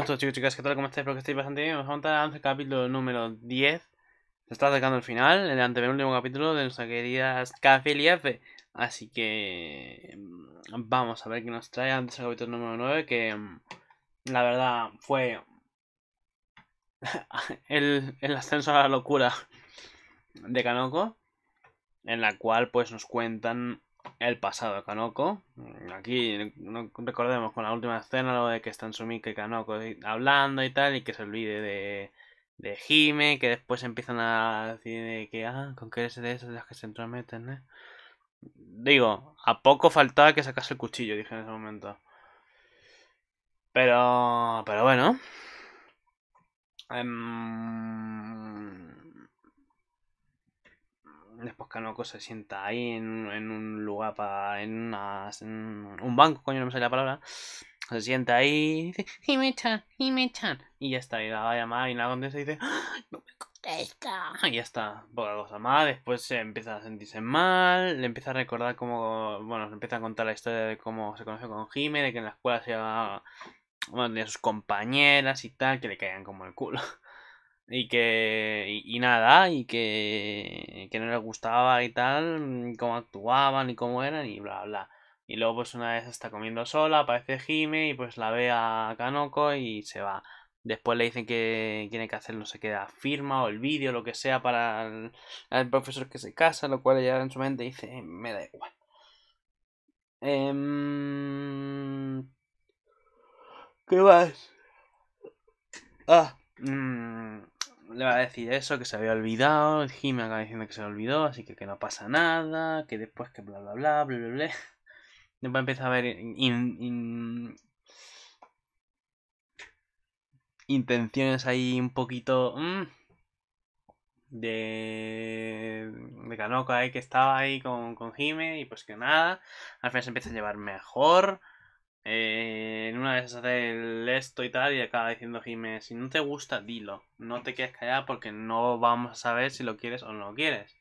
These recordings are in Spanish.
Buenas a todos chicos chicas, ¿qué tal? ¿Cómo estáis? Espero que estéis bastante bien. Vamos a contar el capítulo número 10. Se está acercando el final, el antepenúltimo capítulo de nuestra querida F. Así que mm, vamos a ver qué nos trae antes el capítulo número 9, que mm, la verdad fue el, el ascenso a la locura de Kanoko, en la cual pues nos cuentan el pasado de Kanoko. Mm, aquí recordemos con la última escena lo de que están Sumika y Kanoko hablando y tal, y que se olvide de, de Hime, que después empiezan a decir que, ah, con qué eres de esas de las que se entrometen, eh?". Digo, a poco faltaba que sacase el cuchillo, dije en ese momento. Pero, pero bueno. Em, después que se sienta ahí en, un lugar para. En, un banco, coño, no me sale la palabra. Se sienta ahí y dice: Hime-chan, Hime-chan. Y ya está, y la va a llamar y la contesta y dice: ah, ¡No me contesta! Y ya está, poca cosa más. Después se empieza a sentirse mal, le empieza a recordar cómo. Bueno, le empieza a contar la historia de cómo se conoció con Hime, de que en la escuela se llevaba. Bueno, tenía sus compañeras y tal, que le caían como el culo y que y, nada y que, que no les gustaba y tal cómo actuaban y cómo eran y bla bla y luego pues una vez está comiendo sola aparece Jime y pues la ve a Kanoko y se va después le dicen que tiene que hacer no sé qué la firma o el vídeo lo que sea para el, profesor que se casa lo cual ella en su mente dice me da igual em, qué más ah mmm le va a decir eso, que se había olvidado, el Jimmy acaba diciendo que se olvidó, así que que no pasa nada, que después que bla bla bla, bla bla bla. Después empieza a haber intenciones ahí un poquito mm, de, de Kanoko ahí eh, que estaba ahí con, con y pues que nada. Al final se empieza a llevar mejor. Eh, en una de esas hace esto y tal, y acaba diciendo Jiménez, si no te gusta, dilo. No te quedes callado porque no vamos a saber si lo quieres o no lo quieres.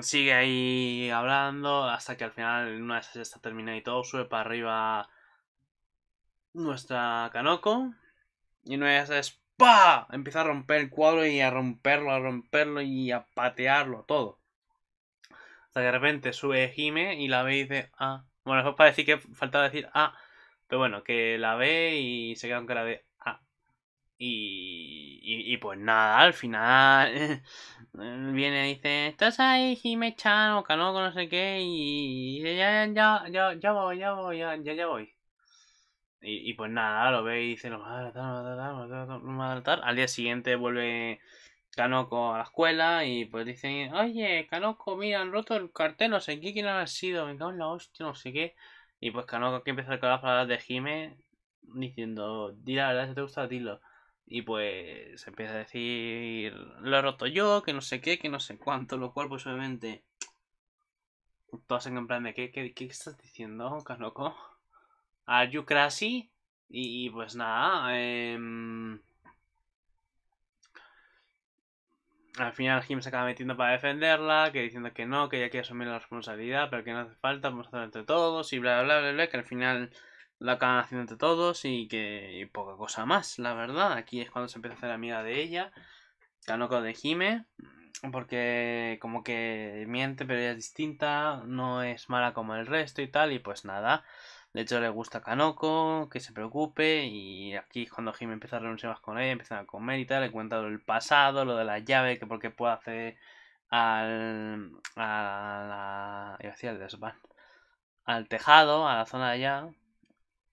Sigue ahí hablando hasta que al final, en una de esas está terminada y todo, sube para arriba nuestra Kanoko. Y en una de esas, ¡pa! Empieza a romper el cuadro y a romperlo, a romperlo y a patearlo, todo. Hasta que de repente sube Jime y la ve y dice, ah, bueno, eso es para decir que faltaba decir A, Pero bueno, que la ve y se queda con cara de ah. Y, y, y, pues nada, al final viene y dice, estás ahí, Jimé Chan, o no sé qué, y, ya, ya, ya, ya, voy, ya voy, ya, ya, ya voy. Y, y, pues nada, lo ve y dice, lo va a matar, lo va a matar, lo va a Al día siguiente vuelve Kanoko a la escuela y pues dicen, oye, Kanoko, mira, han roto el cartel, no sé qué, quién ha sido, me cago en la hostia, no sé qué. Y pues Kanoko que empieza a recabar palabras de Jime diciendo, di la verdad, si te gusta, dilo. Y pues se empieza a decir, lo he roto yo, que no sé qué, que no sé cuánto, lo cual pues obviamente todos en plan de, ¿qué, qué, estás diciendo, Kanoko? ¿Are you crazy? Y, y pues nada, eh... al final Jim se acaba metiendo para defenderla, que diciendo que no, que ya quiere asumir la responsabilidad, pero que no hace falta, vamos a hacerlo entre todos y bla, bla, bla, bla, que al final lo acaban haciendo entre todos y que poca cosa más, la verdad. Aquí es cuando se empieza a hacer amiga de ella, Kanoko de Jime, porque como que miente, pero ella es distinta, no es mala como el resto y tal, y pues nada hecho le gusta a Kanoko, que se preocupe. Y aquí es cuando Jim empieza a reunirse más con ella, empieza a comer y tal. Le cuenta lo el pasado, lo de la llave, que porque puede hacer al. a la. al Al tejado, a la zona de allá.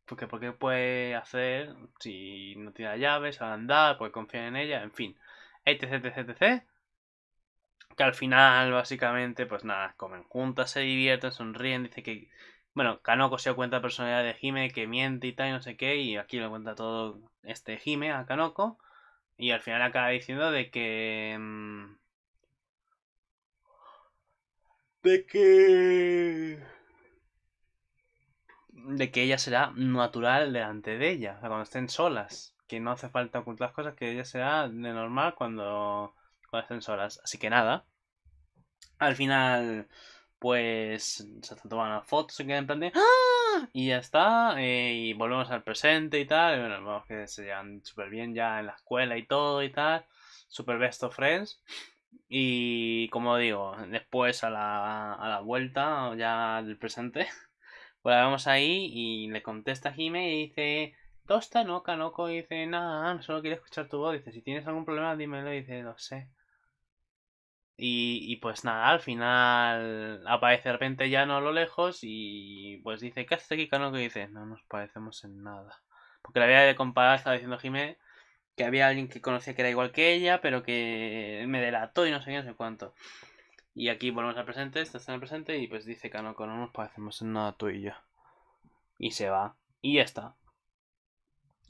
Porque, qué puede hacer si no tiene la llave, a andar, puede confiar en ella, en fin. Etc, etc, etc. Que al final, básicamente, pues nada, comen juntas, se divierten, sonríen. Dice que bueno, Kanoko se cuenta la personalidad de Hime que miente y tal, y no sé qué, y aquí le cuenta todo este Hime a Kanoko. Y al final acaba diciendo de que. Mm, de que. De que ella será natural delante de ella, o sea, cuando estén solas. Que no hace falta ocultar las cosas, que ella será de normal cuando, cuando estén solas. Así que nada. Al final pues mm, se toman fotos, se quedan en plan ¡Ah!", y ya está, eh, y volvemos al presente y tal, y bueno, vemos que se llevan súper bien ya en la escuela y todo y tal, super best of friends, y como digo, después a la, vuelta ya del presente, pues la vemos ahí y le contesta Jimmy y dice, Tosta no, Kanoko, y dice, nada, solo quiero escuchar tu voz, dice, si tienes algún problema dímelo, y dice, no sé. Y, pues nada, al final aparece de repente no a lo lejos y pues dice, ¿qué hace Kanoko? Que dice, no nos parecemos en nada. Porque la había de comparar, estaba diciendo Jimé, que había alguien que conocía que era igual que ella, pero que me delató y no sé qué, no sé cuánto. Y aquí volvemos al presente, está en el presente y pues dice Kanoko, no nos parecemos en nada tú y yo. Y se va. Y ya está.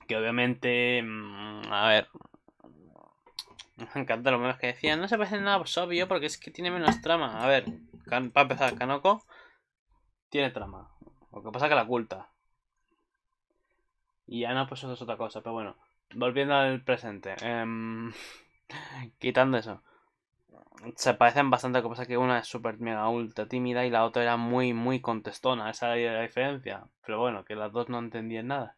Que obviamente... Mm, a ver, Me encanta lo menos que decían. No se parece nada pues, obvio porque es que tiene menos trama. A ver, para empezar, Kanoko tiene trama. Lo que pasa es que la oculta. Y ya no pues eso es otra cosa. Pero bueno, volviendo al presente. Em, quitando eso. Se parecen bastante, lo que pasa es que una es súper mega ultra tímida y la otra era muy, muy contestona. Esa era la diferencia. Pero bueno, que las dos no entendían nada.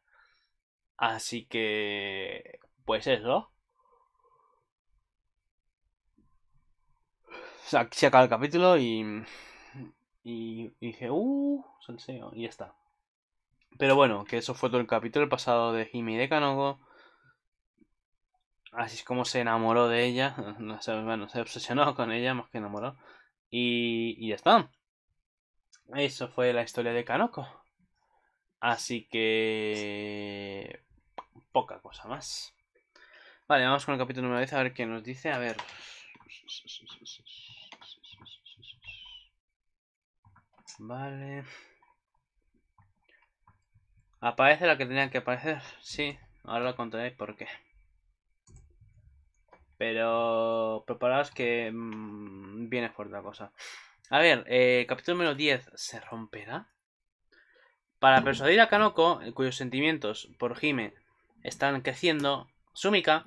Así que... Pues eso. se acaba el capítulo y, y, dije, uh, salseo, y ya está. Pero bueno, que eso fue todo el capítulo pasado de Jimmy de Kanoko. Así es como se enamoró de ella. No sé, bueno, se obsesionó con ella más que enamoró. Y, y ya está. Eso fue la historia de Kanoko. Así que... Poca cosa más. Vale, vamos con el capítulo número 10 a ver qué nos dice. A ver. Vale. Aparece la que tenía que aparecer. Sí, ahora lo contaréis por qué. Pero preparaos que mm, viene fuerte la cosa. A ver, eh, capítulo número 10. ¿Se romperá? Para persuadir a Kanoko, cuyos sentimientos por Hime están creciendo, Sumika,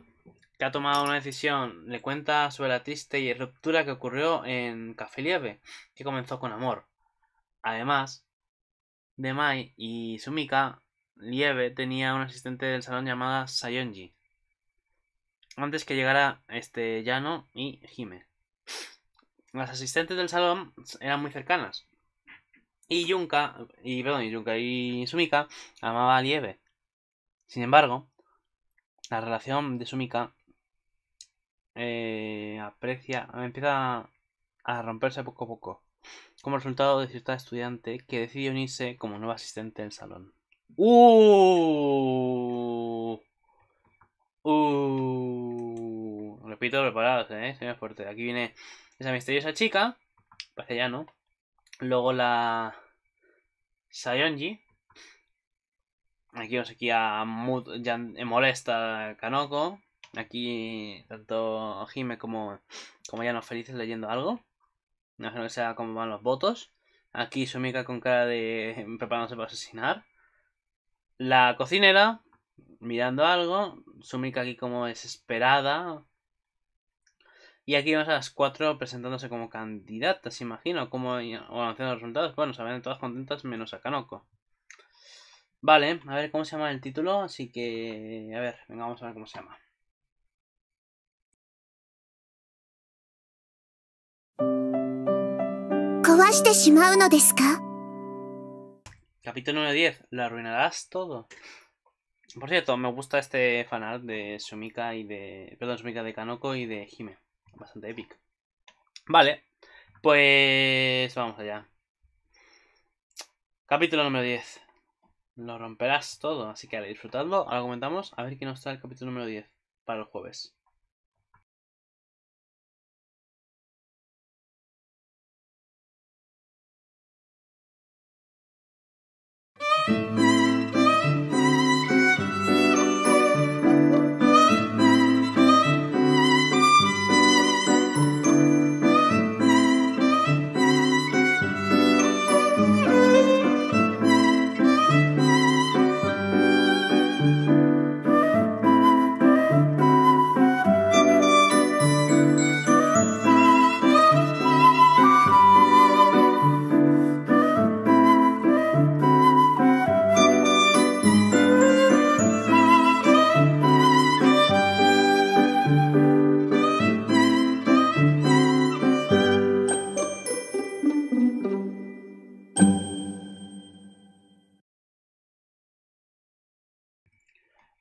que ha tomado una decisión, le cuenta sobre la triste y ruptura que ocurrió en Café que comenzó con amor. Además, de Mai y Sumika, Lieve tenía un asistente del salón llamada Sayonji. Antes que llegara este Yano y Hime. Las asistentes del salón eran muy cercanas. Y Yunka, y perdón, y y Sumika amaba a Lieve. Sin embargo, la relación de Sumika eh, aprecia, empieza a romperse poco a poco como resultado de cierta estudiante que decide unirse como nueva asistente en el salón. ¡Uh! ¡Uh! Repito, preparados, ¿eh? Se me fuerte. Aquí viene esa misteriosa chica, parece ya, ¿no? Luego la Sayonji. Aquí vamos aquí a Mut molesta Kanoko. Aquí tanto Hime como, como no felices leyendo algo. No que sea cómo van los votos. Aquí Sumika con cara de preparándose para asesinar. La cocinera mirando algo. Sumika aquí como desesperada. Y aquí vamos a las cuatro presentándose como candidatas, imagino, como o anunciando los resultados. Bueno, se ven todas contentas menos a Kanoko. Vale, a ver cómo se llama el título, así que... A ver, venga, vamos a ver cómo se llama. Capítulo número 10. Lo arruinarás todo. Por cierto, me gusta este fanart de Shumika y de. Perdón, Shumika de Kanoko y de Hime. Bastante épico. Vale. Pues. Vamos allá. Capítulo número 10. Lo romperás todo, así que ahora disfrutadlo. Ahora comentamos a ver qué nos trae el capítulo número 10 para el jueves.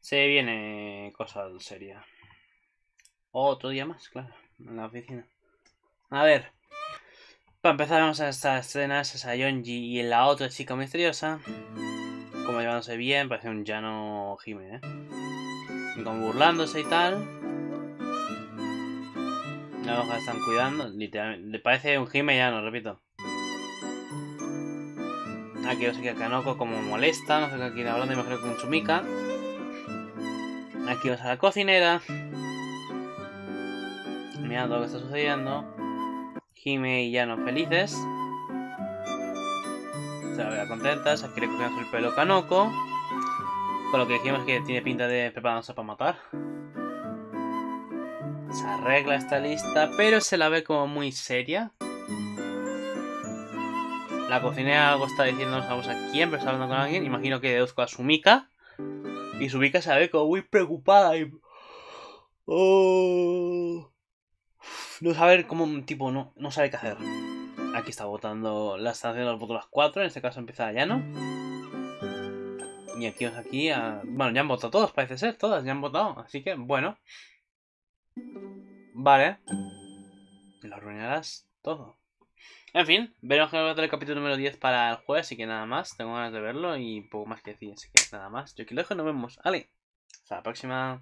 Se viene cosa seria. Otro día más, claro, en la oficina. A ver. Para empezar vamos a estas escenas, a Yonji y la otra chica misteriosa. Como llevándose bien, parece un llano Jime, ¿eh? Y como burlándose y tal. no están cuidando, literalmente. Le parece un ya llano, repito. Aquí os sé que a Kanoko como molesta, no sé qué quiere hablando, imagino que con Sumika. Aquí vas a la cocinera. Mirando lo que está sucediendo. Jime y Yano felices. Se la vea contentas. Aquí le cogemos el pelo Kanoko. Con lo que dijimos que tiene pinta de prepararse para matar. Se arregla esta lista, pero se la ve como muy seria. La cocinera algo está diciendo, no sabemos a quién, pero está hablando con alguien. Imagino que deduzco a Sumika. Y su se ve como muy preocupada y... Oh". no saber cómo, tipo, no, no sabe qué hacer. Aquí está votando la estación, las voto las 4, en este caso empieza ya no Y aquí, os aquí, a... bueno, ya han votado todos, parece ser, todas ya han votado, así que, bueno. Vale. Lo arruinarás todo. En fin, veremos el capítulo número 10 para el jueves, así que nada más. Tengo ganas de verlo y poco más que decir, así que nada más. Yo aquí lo dejo, nos vemos. Ale, hasta la próxima.